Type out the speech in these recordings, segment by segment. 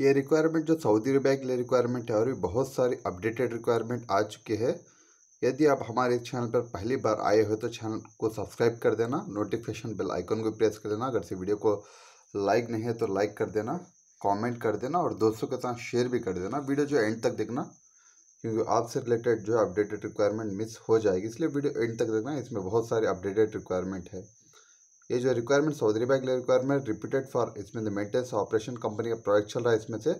ये रिक्वायरमेंट जो Saudi Arabia के लिए रिक्वायरमेंट है और भी बहुत सारी अपडेटेड रिक्वायरमेंट आ चुकी है यदि आप हमारे चैनल पर पहली बार आए हो तो चैनल को सब्सक्राइब कर देना नोटिफिकेशन बेल आइकन को प्रेस कर देना अगर से वीडियो को लाइक नहीं है तो लाइक कर देना कमेंट कर देना और दोस्तों के साथ शेयर भी कर देना वीडियो जो एंड तक देखना क्योंकि आपसे रिलेटेड जो अपडेटेड रिक्वायरमेंट मिस हो जाएगी इसलिए वीडियो एंड तक देखना इसमें बहुत सारी अपडेटेड रिक्वायरमेंट है ये जो रिक्वायरमेंट सऊदी बैग के लिए रिक्वायरमेंट रिपीटेड फॉर इसमें से मेंटेनेंस ऑपरेशन कंपनी का प्रोजेक्ट चल रहा है इसमें से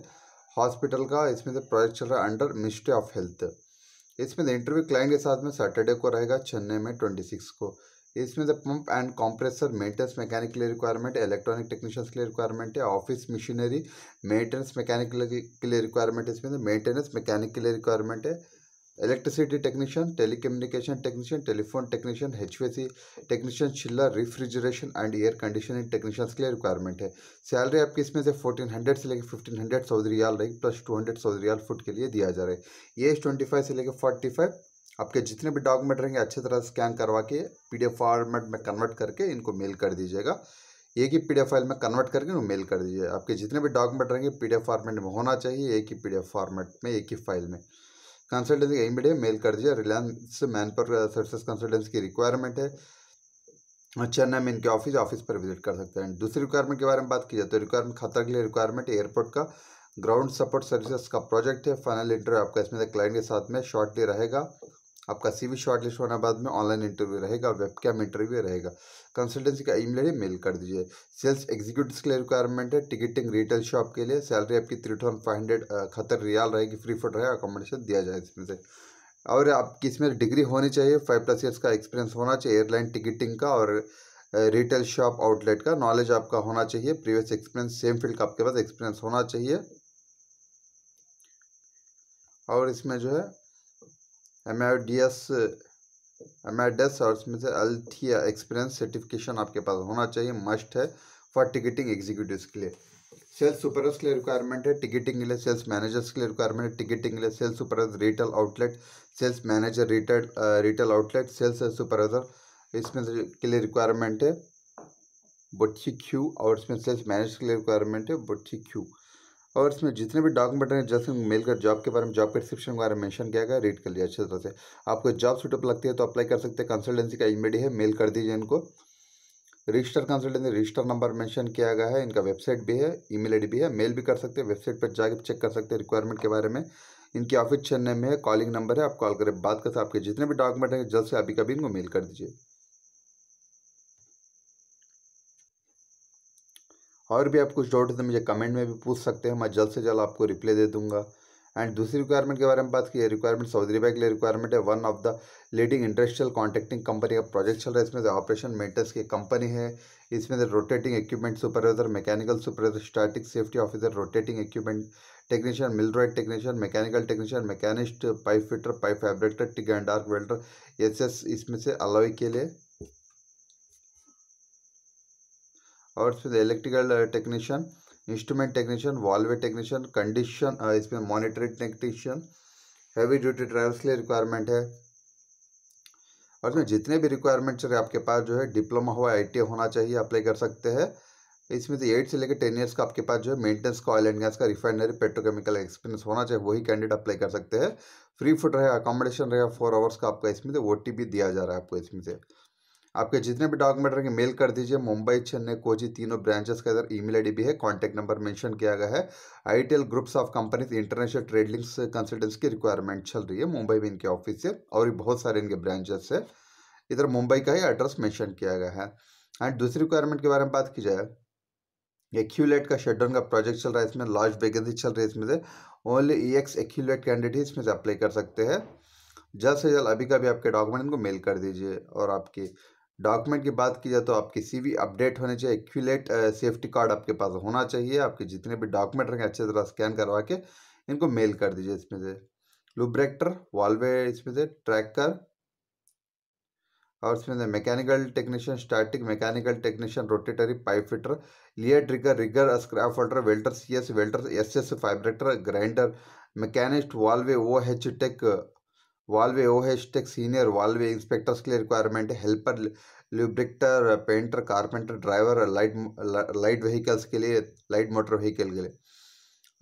हॉस्पिटल का इसमें से प्रोजेक्ट चल रहा है अंडर मिनिस्ट्री ऑफ हेल्थ इसमें से इंटरव्यू क्लाइंट के साथ में सैटरडे को रहेगा चेन्नई में ट्वेंटी सिक्स को इसमें से pump and compressor maintenance mechanic के लिए रिक्वायरमेंट है इलेक्ट्रॉनिक टेक्नीशियंस के लिए रिक्वायरमेंट है ऑफिस मशीनरी मेंटेनेंस मैकेनिक के लिए रिक्वायरमेंट इसमें से मेंटेनेंस मैकेनिक के लिए रिक्वायरमेंट है electricity technician telecommunication technician telephone technician C technician chiller refrigeration and air conditioning technicians के लिए रिक्वायरमेंट है सैलरी आपकी इसमें से फोर्टीन हंड्रेड से लेकर फिफ्टीन हंड्रेड सऊदी रियाल रहेगी plus two hundred Saudi riyal food के लिए दिया जा रहा है एज ट्वेंटी फाइव से लेकर फोर्टी फाइव आपके जितने भी डॉक्यूमेंट रहेंगे अच्छी तरह स्कैन करवा के एफ फॉर्मेट में कन्वर्ट करके इनको मेल कर दीजिएगा एक ही पीडीएफ फाइल में कन्वर्ट करके इनको मेल कर दीजिए आपके जितने भी डॉक्यूमेंट रहेंगे पीडीएफ फॉर्मेट में होना चाहिए एक ही पीडीएफ फॉर्मेट में एक ही फाइल में कंसल्टेंसी इमीडिएट मेल कर दीजिए Reliance manpower service consultancy की रिक्वायरमेंट है चेन्नई में इनके ऑफिस ऑफिस पर विजिट कर सकते हैं दूसरी रिक्वायरमेंट के बारे में बात की जाए तो रिक्वायरमेंट खाता के लिए रिक्वायरमेंट एयरपोर्ट का ग्राउंड सपोर्ट सर्विसेज का प्रोजेक्ट है फाइनल इंटरव्यू आपका इसमें क्लाइंट के साथ में शॉर्टली रहेगा आपका सी वी शॉर्ट लिस्ट होने बाद में ऑनलाइन इंटरव्यू रहेगा वेबकैम इंटरव्यू रहेगा कंसल्टेंसी का ईमेल आई मेल कर दीजिए सेल्स एग्जीक्यूटिव के लिए रिक्वायरमेंट है टिकटिंग रिटेल शॉप के लिए सैलरी आपकी थ्री थाउजेंड फाइव हंड्रेड खतर रियाल रहेगी फ्री फूड रहेगा अकोमोडेशन दिया जाए इसमें से और आपकी इसमें डिग्री होनी चाहिए फाइव प्लस ईयर्स का एक्सपीरियंस होना चाहिए एयरलाइन टिकटिंग का और रिटेल शॉप आउटलेट का नॉलेज आपका होना चाहिए प्रीवियस एक्सपीरियंस सेम फील्ड का आपके पास एक्सपीरियंस होना चाहिए और इसमें जो है एमेडियस एमेडस और उसमें से अल्थिया एक्सपीरियंस सर्टिफिकेशन आपके पास होना चाहिए मस्ट है फॉर टिकटिंग एग्जीक्यूटिव के लिए सेल्स सुपरस के लिए रिक्वायरमेंट है टिकटिंग के लिए सेल्स मैनेजर्स के लिए रिक्वायरमेंट है टिकटिंग के लिए sales supervisor retail outlet sales manager retail retail outlet sales supervisor इसमें के लिए रिक्वायरमेंट है बुट्ठी क्यू और इसमें सेल्स मैनेजर के लिए रिक्वायरमेंट है बुट्ठी क्यू और इसमें जितने भी डॉक्यूमेंट हैं जैसे मेल कर जॉब के बारे में जॉब के डिस्क्रिप्शन में मैंशन किया गया रीड कर लिया अच्छी तरह से आपको जॉब सूटअप लगती है तो अप्लाई कर सकते हैं कंसल्टेंसी का ईमेल है मेल कर दीजिए इनको register consultancy register number mention किया गया है इनका वेबसाइट भी है ई मेल भी है मेल भी कर सकते हैं वेबसाइट पर जाकर चेक कर सकते हैं रिक्वायरमेंट के बारे में इनकी ऑफिस चेन्नई में है कॉलिंग नंबर है आप कॉल करें बात कर सकते आपके जितने भी डॉक्यूमेंट हैं जल्द से अभी कभी इनको मेल कर दीजिए और भी आप कुछ डाउट है तो मुझे कमेंट में भी पूछ सकते हैं मैं जल्द से जल्द आपको रिप्लाई दे दूंगा एंड दूसरी रिक्वायरमेंट के बारे में बात की है रिक्वायरमेंट सऊदी अरबिया के लिए रिक्वायरमेंट है one of the leading industrial contracting company का प्रोजेक्ट चल रहा है इसमें से ऑपरेशन मेंटेनेंस की कंपनी है इसमें से rotating equipment supervisor mechanical supervisor static safety officer rotating equipment technician रॉइड technician mechanical technician machinist pipe fitter pipe fabricator TIG and arc welder एस इसमें से अलाउ के लिए और uh, uh, इसमें electrical technician instrument technician valve technician condition इसमें monitoring technician heavy duty trials के लिए रिक्वायरमेंट है और इसमें जितने भी रिक्वायरमेंट्स अगर आपके पास जो है डिप्लोमा हुआ आई होना चाहिए अप्लाई कर सकते हैं इसमें से एट से लेकर टेन ईयर्स का आपके पास जो है मेंटेनेंस का ऑयल एंड गैस का रिफाइनरी पेट्रोकेमिकल एक्सपीरियंस होना चाहिए वही कैंडिडेट अप्लाई कर सकते हैं फ्री फूड रहेगा अकोमोडेशन रहेगा फोर आवर्स का आपका इसमें से ओ दिया जा रहा है आपको इसमें से आपके जितने भी डॉक्यूमेंट रहेंगे मेल कर दीजिए मुंबई चेन्नई कोची तीनों ब्रांचेस का इधर ईमेल आईडी भी है कॉन्टैक्ट नंबर मेंशन किया गया है ITL groups of companies international tradings consultancy की रिक्वायरमेंट चल रही है मुंबई में इनके ऑफिस है और भी बहुत सारे इनके ब्रांचेस है इधर मुंबई का ही एड्रेस मैंशन किया गया है एंड दूसरी रिक्वायरमेंट के बारे में बात की जाए एक्यूलेट का शटडाउन का प्रोजेक्ट चल रहा है इसमें लार्ज वैकेंसी चल रही है इसमें से ओनली ई एक्स एक्यूलेट कैंडिडेट इसमें से अप्लाई कर सकते हैं जल्द से जल्द अभी का भी आपके डॉक्यूमेंट इनको मेल कर दीजिए और आपकी डॉक्यूमेंट की बात की जाए तो आपकी सीवी अपडेट होने चाहिए एक्यूलेट सेफ्टी कार्ड आपके पास होना चाहिए आपके जितने भी डॉक्यूमेंट रहेंगे अच्छे तरह स्कैन करवा के इनको मेल कर दीजिए इसमें से लुब्रेक्टर वॉलवे इसमें से ट्रैकर और इसमें से mechanical technician static mechanical technician rotatory pipe fitter लियर trigger rigger scaffolder welder C S welder S S fabricator grinder machinist valve O H tech valve O H senior valve inspectors के लिए requirement helper lubricator painter carpenter driver light light vehicles के लिए light motor vehicle के लिए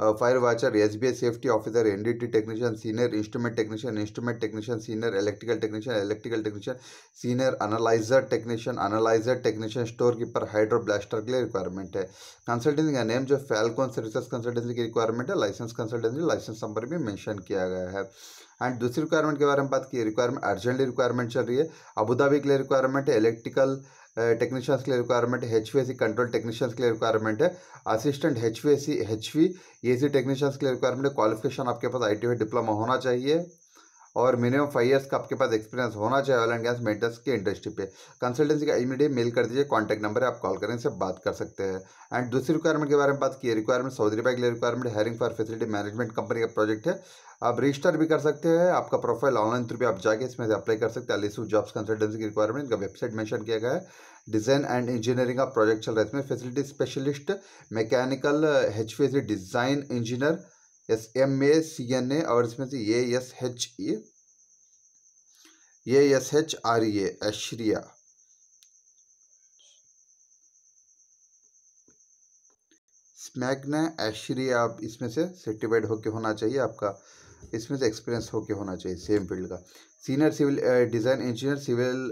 fire watcher S B safety officer N D T technician senior instrument technician instrument technician senior electrical technician electrical technician senior analyser technician analyser technician store keeper hydro blaster के लिए requirement है consultancy का name जो Falcon service consultancy की requirement है licence consultancy licence number भी mention किया गया है एंड दूसरी रिक्वायरमेंट के बारे में बात की रिक्वायरमेंट अर्जेंटली रिक्वायरमेंट चल रही है अबूधाबी के लिए रिक्वायरमेंट है इलेक्ट्रिकल टेक्नीशियंस के लिए रिक्वायरमेंट एच कंट्रोल टेक्नीशियंस के लिए रिक्वायरमेंट है assistant H V AC H V A C technicians के लिए रिक्वायरमेंट है क्वालिफिकेशन आपके पास आई टी डिप्लोमा होना चाहिए और मिनिमम फाइव ईयर्स का आपके पास एक्सपीरियंस होना चाहिए ऑयल एंड गैस मेंटेनेंस की इंडस्ट्री पे कंसल्टेंसी का इमीडिएट मेल कर दीजिए कॉन्टैक्ट नंबर है आप कॉल करें से बात कर सकते हैं एंड दूसरी रिक्वायरमेंट के बारे में बात की रिक्वायरमेंट सऊदी रुपये के लिए requirement hiring for facility management company का प्रोजेक्ट है आप रजिस्टर भी कर सकते हैं आपका प्रोफाइल ऑनलाइन थ्रू भी आप जाके इसमें से अप्लाई कर सकते हैं अलीसू जॉब्स कंसल्टेंसी की रिक्वायरमेंट इनका वेबसाइट मेंशन किया गया है डिजाइन एंड इंजीनियरिंग का प्रोजेक्ट चल रहा है इसमें facility specialist mechanical H design engineer S M A C N A और इसमें से A S H E A S H R A ASHRAE SMACNA ASHRAE आप इसमें से सर्टिफाइड होके होना चाहिए आपका इसमें से एक्सपीरियंस होके होना चाहिए सेम फील्ड का senior civil design engineer civil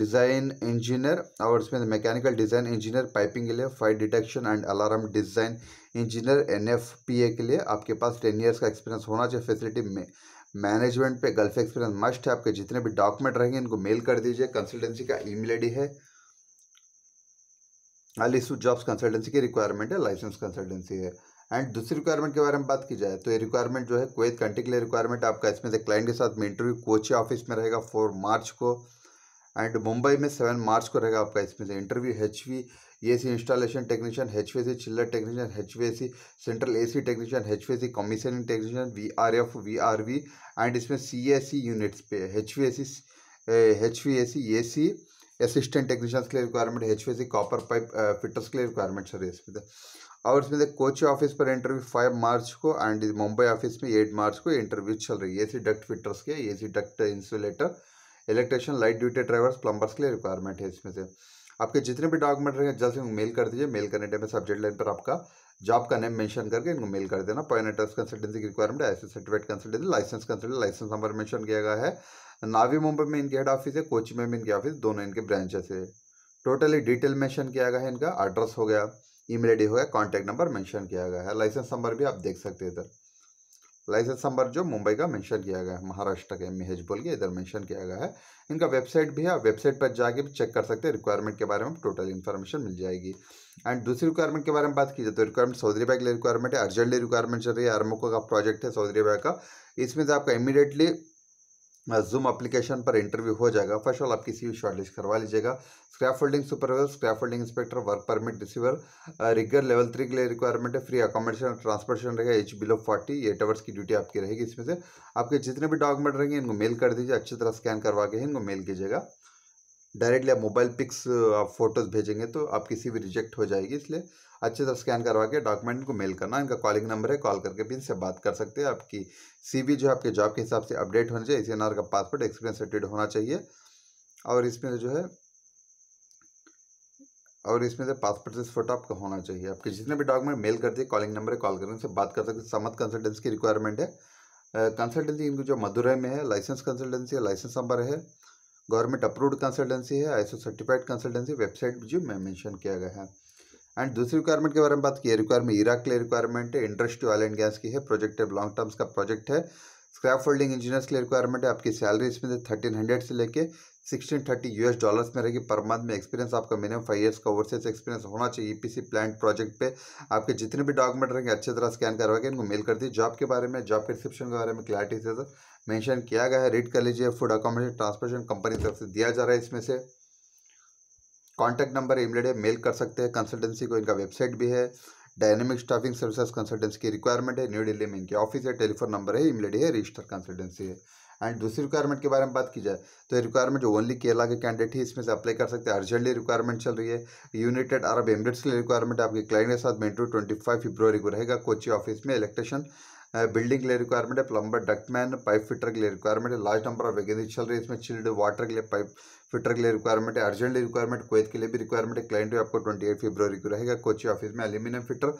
design engineer और इसमें मैकेनिकल डिज़ाइन इंजीनियर पाइपिंग के लिए fire detection and alarm design engineer NFPA के लिए आपके पास टेन ईयर्स का एक्सपीरियंस होना चाहिए फैसिलिटी में मैनेजमेंट पे गल्फ एक्सपीरियंस मस्ट है आपके जितने भी डॉक्यूमेंट रहेंगे इनको मेल कर दीजिए कंसल्टेंसी का आई डी है अलीसू जॉब्स कंसल्टेंसी की रिक्वायरमेंट है लाइसेंस कंसल्टेंसी है एंड दूसरी रिक्वायरमेंट के बारे में बात की जाए तो ये रिक्वायरमेंट जो है कोई कंट्री के लिए रिक्वायरमेंट आपका इसमें से क्लाइंट के साथ में इंटरव्यू कोची ऑफिस में रहेगा फोर मार्च को एंड मुंबई में सेवन मार्च को रहेगा आपका इसमें से interview H V A C installation technician H V C chiller technician H V C central A C technician H V C commissioning technician V R F V R V and इसमें C A C units पे H V A C H V A C A C assistant technicians के लिए requirement H V C copper pipe fitters के लिए requirement sir इसमें और इसमें से कोची ऑफिस पर इंटरव्यू फाइव मार्च को एंड मुंबई ऑफिस में एट मार्च को इंटरव्यू चल रही है ए सी डक्ट फिटर्स के A C duct insulator electrician light duty drivers plumbers के लिए रिक्वायरमेंट है इसमें से आपके जितने भी डॉक्यूमेंट रहे जल्द से मेल कर दीजिए मेल करने टाइम सब्जेक्ट लाइन पर आपका जॉब का नेम मेंशन करके इनको मेल कर देना पॉइंट एड्रेस कंसल्टेंसी की रिक्वायरमेंट ऐसे certificate consultancy licence consultant licence number mention किया गया है नावी मुंबई में इनके हेड ऑफिस है कोची में भी इनके ऑफिस दोनों इनके ब्रांचेस है टोटली डिटेल मेंशन किया गया है इनका एड्रेस हो गया ईमेल आईडी हो गया कॉन्टैक्ट नंबर मेंशन किया गया है लाइसेंस नंबर भी आप देख सकते हैं इधर लाइसेंस नंबर जो मुंबई का मेंशन किया गया है महाराष्ट्र के महेज बोल के इधर मेंशन किया गया है इनका वेबसाइट भी है वेबसाइट पर जाके भी चेक कर सकते हैं रिक्वायरमेंट के बारे में टोटल इन्फॉर्मेशन मिल जाएगी एंड दूसरी रिक्वायरमेंट के बारे में बात की जाए तो रिक्वायरमेंट सऊदी बैग रिक्वायरमेंट है अर्जेंटली रिक्वायरमेंट चल रही है आर्मोको का प्रोजेक्ट है सऊदी बैग का इसमें से आपका इमीडिएटली जूम अप्लीकेशन पर इंटरव्यू हो जाएगा फर्स्ट ऑल आप किसी शॉर्टलिस्ट करवा लीजिएगा scaffolding supervisor scaffolding inspector work permit receiver rigger level three के लिए रिक्वायरमेंट है फ्री अकोमोडेशन ट्रांसपोर्टेशन रहेगा as below forty eight hours की ड्यूटी आपकी रहेगी इसमें से आपके जितने भी डॉक्यूमेंट रहेंगे इनको मेल कर दीजिए अच्छी तरह स्कैन करवा के इनको मेल कीजिएगा डायरेक्टली आप मोबाइल पिक्स आप फोटोज़ भेजेंगे तो आपकी सी रिजेक्ट हो जाएगी इसलिए अच्छे से स्कैन करवा के डॉक्यूमेंट को मेल करना इनका कॉलिंग नंबर है कॉल करके भी इनसे बात कर सकते हैं आपकी सी जो है आपके जॉब के हिसाब से अपडेट होनी चाहिए इसी का पासपोर्ट एक्सपीरियंस सर्टिफिकेट होना चाहिए और इसमें जो है और इसमें से पासपोर्ट से फोटो आपका होना चाहिए आपके जितने भी डॉक्यूमेंट मेल कर दिए कॉलिंग नंबर है कॉल करने से बात कर सकते समत कंसल्टेंसी की रिक्वायरमेंट है कंसल्टेंसी इनकी जो मदुरई में है लाइसेंस कंसल्टेंसी है लाइसेंस नंबर है गवर्नमेंट अप्रूव्ड कंसल्टेंसी है आईएसओ सर्टिफाइड कंसल्टेंसी वेबसाइट जो मैं किया गया है एंड दूसरी रिक्वायरमेंट के बारे में बात की रिक्वायरमेंट इराक के लिए रिक्वायरमेंट है इंडस्ट्री ऑयल एंड गैस की है प्रोजेक्ट है लॉन्ग टर्म्स का प्रोजेक्ट है स्क्रैप फोल्डिंग इंजीनियर्स के लिए रिक्वायरमेंट है आपकी सैलरी इसमें थर्टीन हंड्रेड से लेके सिक्सटीन थर्टी यूएस डॉलर्स में रहेगी पर मंथ में एक्सपीरियंस आपका मिनिमम फाइव ईयर्स का ओवरसीज एक्सपीरियंस होना चाहिए ईपीसी प्लांट प्रोजेक्ट पे आपके जितने भी डॉक्यूमेंट रहेंगे अच्छे तरह स्कैन करवा के इनको मेल कर दिए जॉब के बारे में जॉब के रिसेप्शन के बारे में क्लैरिटी से मेंशन किया गया है रीड कर लीजिए फूड अकोमोडेशन ट्रांसपोर्टेशन कंपनी तरफ से दिया जा रहा है इसमें से कॉन्टैक्ट नंबर इमिलेट मेल कर सकते हैं कंसल्टेंसी को इनका वेबसाइट भी है डायनेमिक स्टाफिंग सर्विसेज कंसल्टेंसी की रिक्वायरमेंट है न्यू दिल्ली में इनके ऑफिस है टेलीफोन नंबर है इमिलेट है रजिस्टर कंसल्टेंसी है एंड दूसरी रिक्वायरमेंट के बारे में बात की जाए तो रिक्वायरमेंट जो ओनली केला के कैंडिडेट ही इसमें से अप्लाई कर सकते हैं अर्जेंटली रिक्वायरमेंट चल रही है यूनाइटेड अरब एमरेट्स के लिए रिक्वायरमेंट आपके क्लाइंट के साथ मेंटू ट्वेंटी फाइव फेब्रवरी को रहेगा कोची ऑफिस में इलेक्ट्रेशन बिल्डिंग के लिए रिक्वायरमेंट है प्लम्बर डक्टमैन पाइप फिटर के लिए रिक्वायरमेंट है लार्ज नंबर ऑफ वैकेंसी चल रही है इसमें चिल्ड वाटर के लिए पाइप फिटर के लिए रिक्वायरमेंट है अर्जेंटली रिक्वायरमेंट कोयत के लिए भी रिक्वायरमेंट है क्लाइंट भी आपको ट्वेंटी एट फेब्रवरी को रहेगा कोची ऑफिस में एल्यूमिनियम फिटर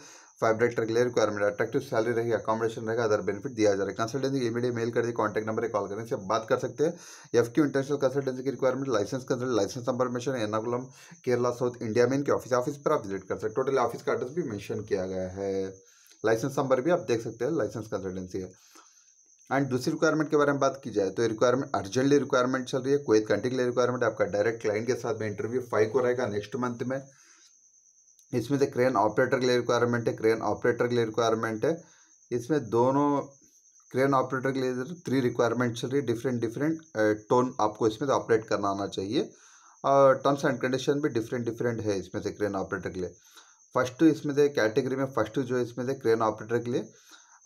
फाइव डायरेक्टर के लिए रिक्वायरमेंट अट्रैक्टिव सैलरी रहेगी अकोमोडेशन रहेगा अदर बेनिफिट दिया जा रहा है कंसल्टेंसी इमीडिएट मेल कर दिए कॉन्टैक्ट नंबर कॉल करने से बात कर सकते हैं एफ क्यू इंटरनेशनल कंसल्टेंसी की requirement licence consult licence mention Ernakulam Kerala south India में इनके ऑफिस ऑफिस पर आप विजिट कर सकते हैं टोटल ऑफिस का एड्रेस भी मैंशन किया गया है लाइसेंस नंबर भी आप देख सकते हैं लाइसेंस कंसल्टेंसी है एंड दूसरी रिक्वायरमेंट के बारे में बात की जाए तो रिक्वायरमेंट अर्जेंटली रिक्वायरमेंट चल रही है कोई कंटिंग के लिए रिक्वायरमेंट आपका डायरेक्ट क्लाइंट के साथ में इंटरव्यू फाइव को रहेगा नेक्स्ट मंथ में इसमें से क्रेन ऑपरेटर के लिए रिक्वायरमेंट है क्रेन ऑपरेटर के लिए रिक्वायरमेंट है इसमें दोनों क्रेन ऑपरेटर के लिए थ्री रिक्वायरमेंट चल रही है डिफरेंट डिफरेंट टोन आपको इसमें से ऑपरेट करना आना चाहिए और टर्म्स एंड कंडीशन भी डिफरेंट डिफरेंट है इसमें से क्रेन ऑपरेटर के लिए फर्स्ट इसमें से कैटेगरी में फर्स्ट जो इसमें से क्रेन ऑपरेटर के लिए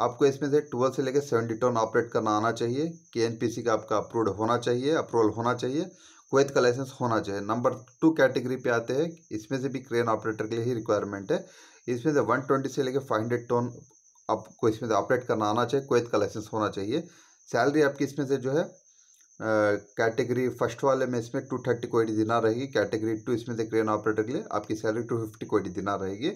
आपको इसमें से ट्वेल्व से लेकर सेवेंटी टन ऑपरेट करना आना चाहिए के का आपका अप्रूव होना चाहिए अप्रूवल होना चाहिए क्वैत का लाइसेंस होना चाहिए नंबर टू कैटेगरी पे आते हैं इसमें से भी क्रेन ऑपरेटर के लिए ही रिक्वायरमेंट है इसमें से वन ट्वेंटी से लेकर फाइव हंड्रेड टन आपको इसमें से ऑपरेट करना आना चाहिए कुवैत का लाइसेंस होना चाहिए सैलरी आपकी इसमें से जो है कैटेगरी फर्स्ट वाले में इसमें टू थर्टी क्वाइटी दिना रहेगी कैटेगरी टू इसमें से क्रेन ऑपरेटर के लिए आपकी सैलरी टू फिफ्टी क्वाइटी दिना रहेगी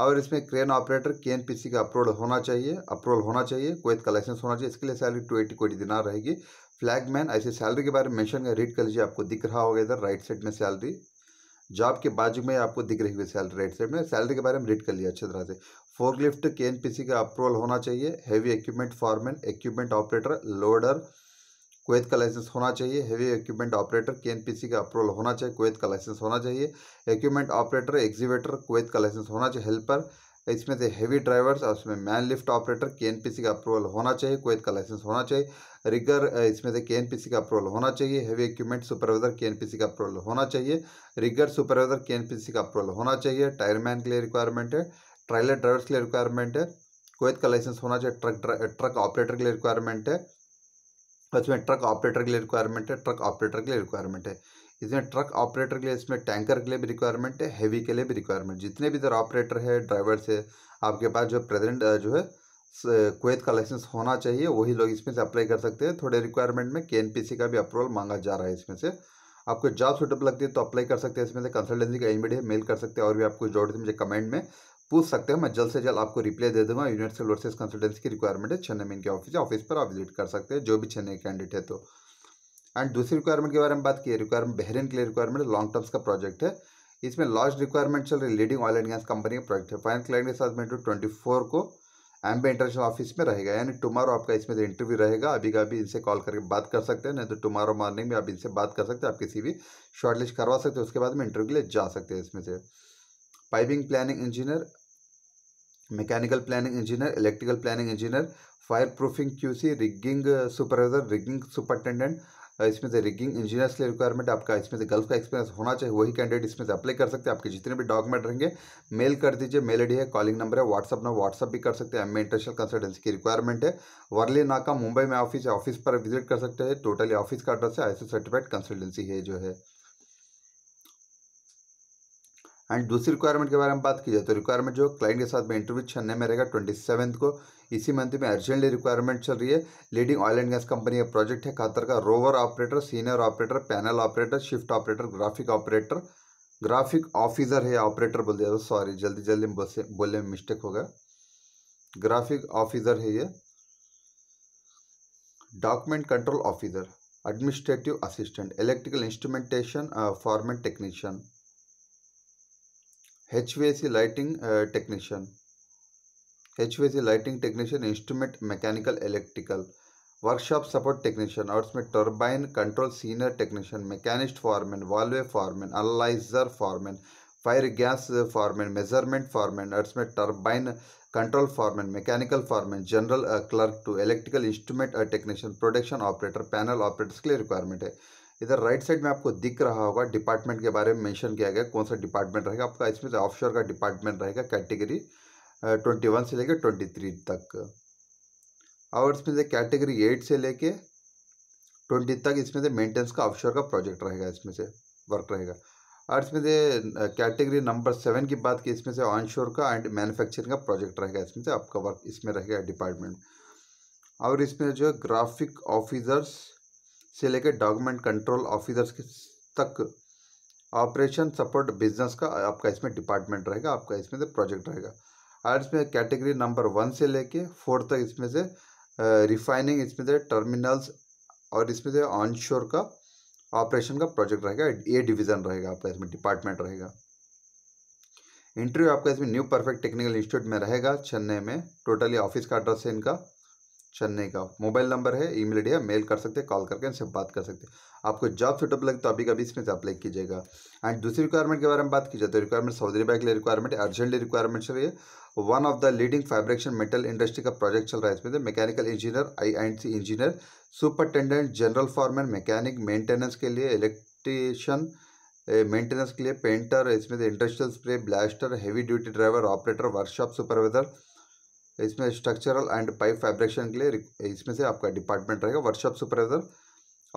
और इसमें क्रेन ऑपरेटर के का अप्रूवल होना चाहिए अप्रूवल होना चाहिए कोई का लाइसेंस होना चाहिए इसके लिए सैलरी टू एटी कोटी दिना रहेगी फ्लैगमैन ऐसे सैलरी के बारे में मैंशन रीड कर लीजिए आपको दिख रहा होगा इधर राइट साइड में सैलरी जॉब के बाजू में आपको दिख रही हुई सैलरी राइट साइड में सैलरी के बारे में रीड कर लिया अच्छी तरह से लिफ्ट के सी का अप्रूवल होना चाहिए heavy equipment foreman equipment operator loader Kuwait का लाइसेंस होना चाहिए हैवी इक्विपमेंट ऑपरेटर के का अप्रूवल होना चाहिए कुवैत का लाइसेंस होना चाहिए इक्विपमेंट ऑपरेटर एग्जीवेटर कुवैत का लाइसेंस होना चाहिए हेल्पर इसमें से हैवी ड्राइवर्स और उसमें मैन लिफ्ट ऑपरेटर के का अप्रूवल होना चाहिए कुवैत का लाइसेंस होना चाहिए रिगर इसमें से के का अप्रूवल होना चाहिए हैवी इक्विपमेंट सुपरवाइजर के का अप्रूवल होना चाहिए रिगर सुपरवाइजर के का अप्रूवल होना चाहिए टायरमैन के लिए रिक्वायरमेंट है ट्रायलर ड्राइवर्स के लिए रिक्वायरमेंट है कुवैत का लाइसेंस होना चाहिए ट्रक ट्रक ऑपरेटर के लिए रिक्वायरमेंट है इसमें ट्रक ऑपरेटर के लिए रिक्वायरमेंट है ट्रक ऑपरेटर के लिए रिक्वायरमेंट है इसमें ट्रक ऑपरेटर के लिए इसमें टैंकर के लिए भी रिक्वायरमेंट है हैवी के लिए भी रिक्वायरमेंट जितने भी इधर ऑपरेटर है ड्राइवर्स है आपके पास जो प्रेजेंट जो है कुवैत का लाइसेंस होना चाहिए वही लोग इसमें से अप्लाई कर सकते हैं थोड़े रिक्वायरमेंट में के का भी अप्रूवल मांगा जा रहा है इसमें से आपको जॉब सूटेबल लगती है तो अप्लाई कर सकते हैं इसमें से कंसल्टेंसी का ईमेल है मेल कर सकते हैं और भी आपको जोड़ते मुझे कमेंट में पूछ सकते हैं मैं जल्द से जल्द आपको रिप्लाई दे दूंगा यूनिवर्सल वर्सेस कंसल्टेंसी की रिक्वायरमेंट है चेन्नई में इनके ऑफिस है ऑफिस पर आप विजिट कर सकते हैं जो भी चेन्नई कैंडिडेट है तो एंड दूसरी रिक्वायरमेंट के बारे में बात की है रिक्वायरमेंट बहरीन के लिए रिक्वायरमेंट लॉन्ग टर्म्स का प्रोजेक्ट है इसमें लार्ज रिक्वायरमेंट चल रही leading oil and gas company का प्रोजेक्ट है फाइन क्लाइंट के साथ मेट्रो ट्वेंटी फोर को एम्बे इंटरनेशनल ऑफिस में रहेगा यानी टुमारो आपका इसमें इंटरव्यू रहेगा अभी का अभी इनसे कॉल करके बात कर सकते हैं नहीं तो टुमारो मॉर्निंग में आप इनसे बात कर सकते हैं आप किसी भी शॉर्टलिस्ट करवा सकते हैं उसके बाद में इंटरव्यू के लिए जा सकते हैं इसमें से piping planning engineer mechanical planning engineer electrical planning engineer fire proofing QC rigging supervisor rigging superintendent इसमें से रिगिंग इंजीनियर्स के लिए रिक्वायरमेंट आपका इसमें से गल्फ का एक्सपीरियंस होना चाहिए वही कैंडिडेट इसमें से अप्लाई कर सकते हैं आपके जितने भी डॉक्यूमेंट रहेंगे मेल कर दीजिए मेल आई है कॉलिंग नंबर है व्हाट्सअप ना व्हाट्सअप भी कर सकते हैं एम इंटरनेशनल कंसल्टेंसी की रिक्वायरमेंट है वर्ली नाका मुंबई में ऑफिस है ऑफिस पर विजिट कर सकते हैं टोटली ऑफिस का एड्रेस है आई सर्टिफाइड कंसल्टेंसी है जो है एंड दूसरी रिक्वायरमेंट के बारे में बात की जाए तो रिक्वायरमेंट जो क्लाइंट के साथ में इंटरव्यू छन्ने में रहेगा ट्वेंटी सेवन्थ को इसी मंथ में अर्जेंटली रिक्वायरमेंट चल रही है leading oil and gas company का प्रोजेक्ट है खातर का rover operator senior operator panel operator shift operator graphic operator graphic officer है ऑपरेटर बोल दिया सॉरी जल्दी जल्दी बोलने में मिस्टेक हो गया ग्राफिक ऑफिसर है ये document control officer administrative assistant electrical instrumentation format technician HVAC lighting uh, technician. HVAC lighting technician, instrument mechanical electrical, workshop support technician, outsmith turbine control senior technician, mechanist foreman, valve foreman, analyzer foreman, fire gas foreman, measurement foreman, outsmith turbine control foreman, mechanical foreman, general uh, clerk to electrical instrument uh, technician, production operator, panel operators के लिए requirement है. इधर right side में आपको दिख रहा होगा department के बारे में मेंशन किया गया कौन सा डिपार्टमेंट रहेगा आपका इसमें से ऑफशोर का डिपार्टमेंट रहेगा कैटेगरी ट्वेंटी वन से लेकर ट्वेंटी थ्री तक और इसमें से कैटेगरी एट से लेके ट्वेंटी तक इसमें से मेंटेनेंस का ऑफशोर का प्रोजेक्ट रहेगा इसमें से वर्क रहेगा और इसमें से कैटेगरी नंबर सेवन की बात की इसमें से ऑनशोर का एंड मैन्युफैक्चरिंग का प्रोजेक्ट रहेगा इसमें से आपका वर्क इसमें रहेगा डिपार्टमेंट और इसमें जो ग्राफिक ऑफिसर्स से लेकर डॉक्यूमेंट कंट्रोल ऑफिसर्स तक ऑपरेशन सपोर्ट बिजनेस का आपका इसमें डिपार्टमेंट रहेगा आपका इसमें से प्रोजेक्ट रहेगा और इसमें कैटेगरी नंबर वन से लेके फोर तक इसमें से रिफाइनिंग इसमें से टर्मिनल्स और इसमें से ऑनशोर का ऑपरेशन का प्रोजेक्ट रहेगा ए डिवीज़न रहेगा आपका इसमें डिपार्टमेंट रहेगा इंटरव्यू आपका इसमें न्यू परफेक्ट टेक्निकल इंस्टीट्यूट में रहेगा चेन्नई में टोटली ऑफिस का एड्रेस है इनका चेन्नई का मोबाइल नंबर है ईमेल आईडी है मेल कर सकते हैं कॉल करके इनसे बात कर सकते हैं आपको जॉब सुटेबल लगे तो अभी कभी इसमें से अप्लाई कीजिएगा एंड दूसरी रिक्वायरमेंट के बारे में बात की जाए तो रिक्वायरमेंट सऊदी अरब के लिए रिक्वायरमेंट अर्जेंटली रिक्वायरमेंट चल रही है one of the leading fabrication metal industry का प्रोजेक्ट चल रहा है इसमें से mechanical engineer I and C engineer superintendent general foreman mechanic maintenance के लिए इलेक्ट्रीशियन मेंटेनेंस के लिए पेंटर इसमें industrial spray blaster heavy duty driver operator workshop supervisor इसमें स्ट्रक्चरल एंड पाइप फैब्रिकेशन के लिए इसमें से आपका डिपार्टमेंट रहेगा वर्कशॉप सुपरवाइजर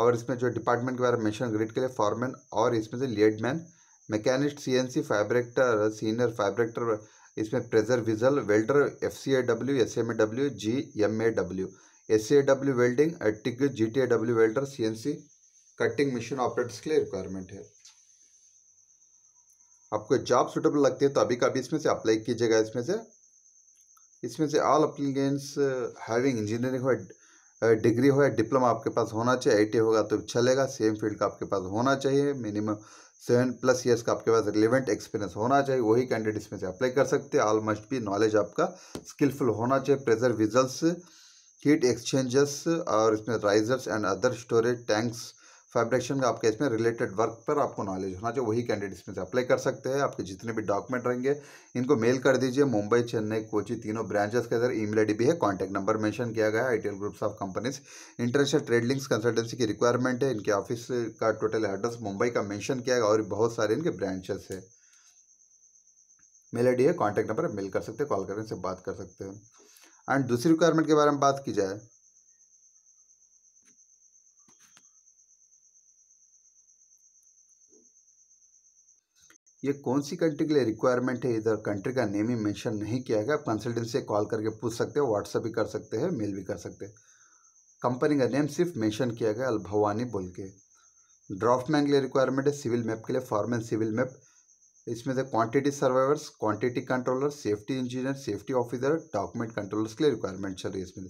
और इसमें जो डिपार्टमेंट के बारे में मेशन ग्रिड के लिए फॉरमैन और इसमें से leadman machinist C N C fabricator senior fabricator इसमें pressure vessel welder F C A W S M A W G M A W S C A W welding TIG G T A W welder C N C cutting machine operators के लिए requirement है आपको job suitable लगती है तो अभी का अभी इसमें से अप्लाई कीजिएगा इसमें से इसमें से ऑल अप्लीकेंट्स हैविंग इंजीनियरिंग हो डिग्री हो या डिप्लोमा uh, आपके पास होना चाहिए आई होगा तो चलेगा सेम फील्ड का आपके पास होना चाहिए मिनिमम सेवन प्लस ईयर्स का आपके पास रिलेवेंट एक्सपीरियंस होना चाहिए वही कैंडिडेट इसमें से अप्लाई कर सकते हैं ऑल मस्ट भी नॉलेज आपका स्किलफुल होना चाहिए प्रेजर विजल्स हीट एक्सचेंजेस और इसमें risers and other storage tanks fabrication का आपके इसमें रिलेटेड वर्क पर आपको नॉलेज होना चाहिए वही कैंडिडेट इसमें से अप्लाई कर सकते हैं आपके जितने भी डॉक्यूमेंट रहेंगे इनको मेल कर दीजिए मुंबई चेन्नई कोची तीनों ब्रांचेस के अंदर ईमेल आईडी भी है कॉन्टैक्ट नंबर मेंशन किया गया है ITL groups of companies international trade links consultancy की रिक्वायरमेंट है इनके ऑफिस का टोटल एड्रेस मुंबई का मैंशन किया गया और बहुत सारे इनके ब्रांचेस है मेल आई है कॉन्टैक्ट नंबर मेल कर सकते हैं कॉल करने से बात कर सकते हैं एंड दूसरी रिक्वायरमेंट के बारे में बात की जाए ये कौन सी कंट्री के लिए रिक्वायरमेंट है इधर कंट्री का नेम ही मेंशन नहीं किया गया कंसल्टेंसी से कॉल करके पूछ सकते हो व्हाट्सअप भी कर सकते हैं मेल भी कर सकते हैं कंपनी का नेम सिर्फ मेंशन किया गया अलभवानी बोल के ड्राफ्टमैन के लिए रिक्वायरमेंट है सिविल मैप के लिए एंड सिविल मैप इसमें से quantity surveyors quantity controller safety engineer safety officer document controllers के लिए रिक्वायरमेंट चल रही है इसमें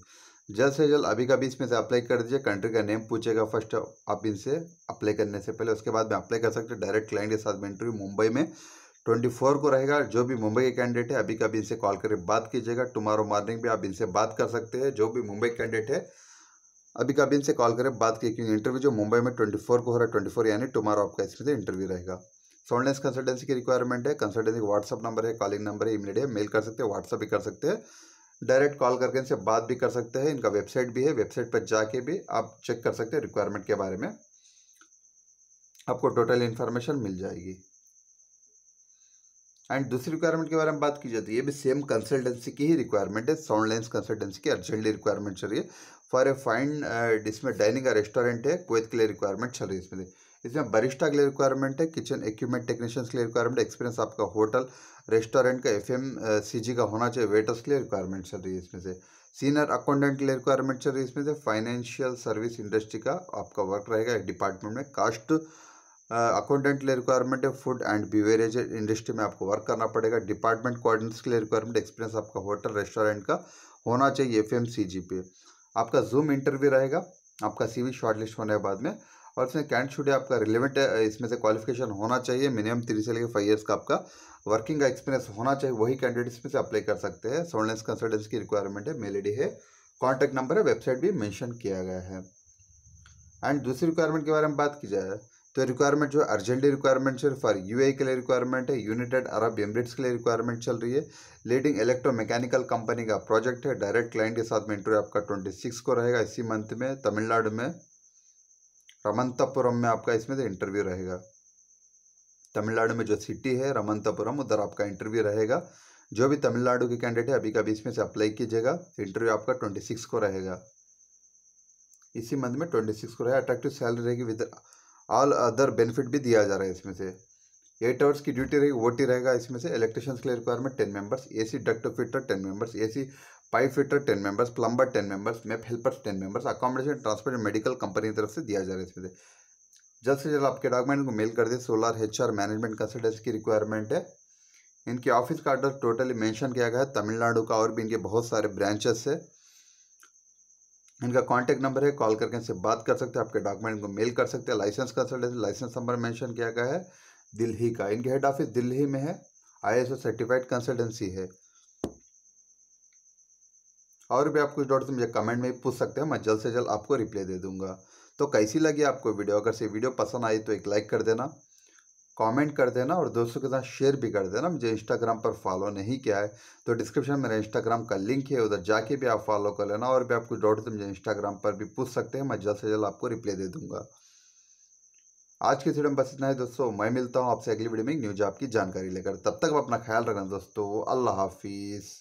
जल्द से जल्द अभी का भी इसमें से अप्लाई कर दीजिए कंट्री का नेम पूछेगा फर्स्ट आप इनसे अप्लाई करने से पहले उसके बाद में अप्लाई कर सकते डायरेक्ट क्लाइंट के साथ में इंटरव्यू मुंबई में ट्वेंटी फोर को रहेगा जो भी मुंबई के कैंडिडेट है अभी का भी इनसे कॉल करके बात कीजिएगा टुमारो मॉर्निंग भी आप इनसे बात कर सकते हैं जो भी मुंबई कैंडिडेट है अभी का भी इनसे कॉल करें बात की क्योंकि इंटरव्यू जो मुंबई में ट्वेंटी फोर को हो रहा है ट्वेंटी फोर यानी टुमारो आपका इसमें से इंटरव्यू रहेगा सोनलेंस कंसल्टेंसी की रिक्वायरमेंट है कंसल्टेंसी व्हाट्सअप नंबर है कॉलिंग नंबर है ईमेल है मेल कर सकते हैं व्हाट्सअप भी कर सकते हैं डायरेक्ट कॉल करके इनसे बात भी कर सकते हैं इनका वेबसाइट भी है वेबसाइट पर जाके भी आप चेक कर सकते हैं रिक्वायरमेंट के बारे में आपको टोटल इन्फॉर्मेशन मिल जाएगी एंड दूसरी रिक्वायरमेंट के बारे में बात की जाती है ये भी सेम कंसल्टेंसी की ही रिक्वायरमेंट है साउंड लेंस कंसल्टेंसी की अर्जेंटली रिक्वायरमेंट चल रही है फॉर ए फाइन जिसमें डाइनिंग का रेस्टोरेंट है कुवैत के लिए रिक्वायरमेंट चल रही है इसमें इसमें बरिस्टा के लिए रिक्वायरमेंट है किचन इक्विपमेंट टेक्नीशियंस के लिए रिक्वायरमेंट एक्सपीरियंस आपका होटल रेस्टोरेंट का एफ एम सी जी का होना चाहिए वेटर्स के लिए रिक्वायरमेंट चल रही है इसमें से सीनियर अकाउंटेंट के लिए रिक्वायरमेंट चल रही है इसमें से फाइनेंशियल सर्विस इंडस्ट्री का आपका वर्क रहेगा एक डिपार्टमेंट में कास्ट अकाउंटेंट के लिए रिक्वायरमेंट है फूड एंड बीवरेज इंडस्ट्री में आपको वर्क करना पड़ेगा डिपार्टमेंट कोऑर्डिनेट्स के लिए रिक्वायरमेंट एक्सपीरियंस आपका होटल रेस्टोरेंट का होना चाहिए एफ एम सी जी पे आपका जूम इंटरव्यू रहेगा आपका सी वी शॉर्टलिस्ट होने के बाद में और इसमें कैंट स्टूडियो आपका रिलेवेंट है इसमें से क्वालिफिकेशन होना चाहिए मिनिमम थ्री से लेकर फाइव ईयर्स का आपका वर्किंग का एक्सपीरियंस होना चाहिए वही कैंडिडेट इसमें से अप्लाई कर सकते हैं सोलनेस कंसल्टेंस की रिक्वायरमेंट है मेल आई है कॉन्टैक्ट नंबर है वेबसाइट भी मैंशन किया गया है एंड दूसरी रिक्वायरमेंट के बारे में बात की जाए तो रिक्वायरमेंट जो अर्जेंटली रिक्वायरमेंट है फॉर यू के लिए रिक्वायरमेंट है यूनाइटेड अरब एमरेट्स के लिए रिक्वायरमेंट चल रही है लीडिंग इलेक्ट्रो मैकेनिकल कंपनी का प्रोजेक्ट है डायरेक्ट क्लाइंट के साथ में इंटरव्यू आपका ट्वेंटी सिक्स को रहेगा इसी मंथ में तमिलनाडु में रमंतापुरम में आपका इसमें से तो इंटरव्यू रहेगा तमिलनाडु में जो सिटी है रमंतापुरम उधर आपका इंटरव्यू रहेगा जो भी तमिलनाडु के कैंडिडेट है अभी का बीच इसमें से अप्लाई कीजिएगा इंटरव्यू आपका ट्वेंटी सिक्स को रहेगा इसी मंथ में ट्वेंटी सिक्स को रहेगा अट्रैक्टिव सैलरी रहेगी विद ऑल अदर बेनिफिट भी दिया जा रहा है इसमें से एट आवर्स की ड्यूटी रहेगी वो टी रहेगा इसमें से इलेक्ट्रिशियंस के लिए requirement ten members AC duct fitter ten members AC pipe fitter ten members plumber ten members map helpers ten members accommodation transport medical company की तरफ से दिया जा रहा है इसमें जल्द से जल्द आपके डॉक्यूमेंट को मेल कर दिए solar H R management consultancy की रिक्वायरमेंट है इनके ऑफिस का एड्रेस टोटली मैंशन किया गया है तमिलनाडु का और भी इनके बहुत सारे ब्रांचेस है इनका कांटेक्ट नंबर है कॉल करके इनसे बात कर सकते हैं आपके डॉक्यूमेंट को मेल कर सकते हैं licence consultancy licence number mention किया गया है दिल्ली का इनके हेड ऑफिस दिल्ली में है आईएसओ सर्टिफाइड कंसल्टेंसी है और भी आप कुछ डाउट तो मुझे कमेंट में पूछ सकते हैं मैं जल्द से जल्द आपको रिप्लाई दे दूँगा तो कैसी लगी आपको वीडियो अगर से वीडियो पसंद आई तो एक लाइक कर देना कमेंट कर देना और दोस्तों के साथ शेयर भी कर देना मुझे इंस्टाग्राम पर फॉलो नहीं किया है तो डिस्क्रिप्शन में मेरा इंस्टाग्राम का लिंक है उधर जाके भी आप फॉलो कर लेना और भी कुछ डाउट तो मुझे इंस्टाग्राम पर भी पूछ सकते हैं मैं जल्द से जल्द आपको रिप्लाई दे दूँगा आज के वीडियो में बस इतना है दोस्तों मैं मिलता हूँ आपसे अगली वीडियो में न्यूज आपकी जानकारी लेकर तब तक आप अपना ख्याल रखना दोस्तों अल्लाह हाफिज़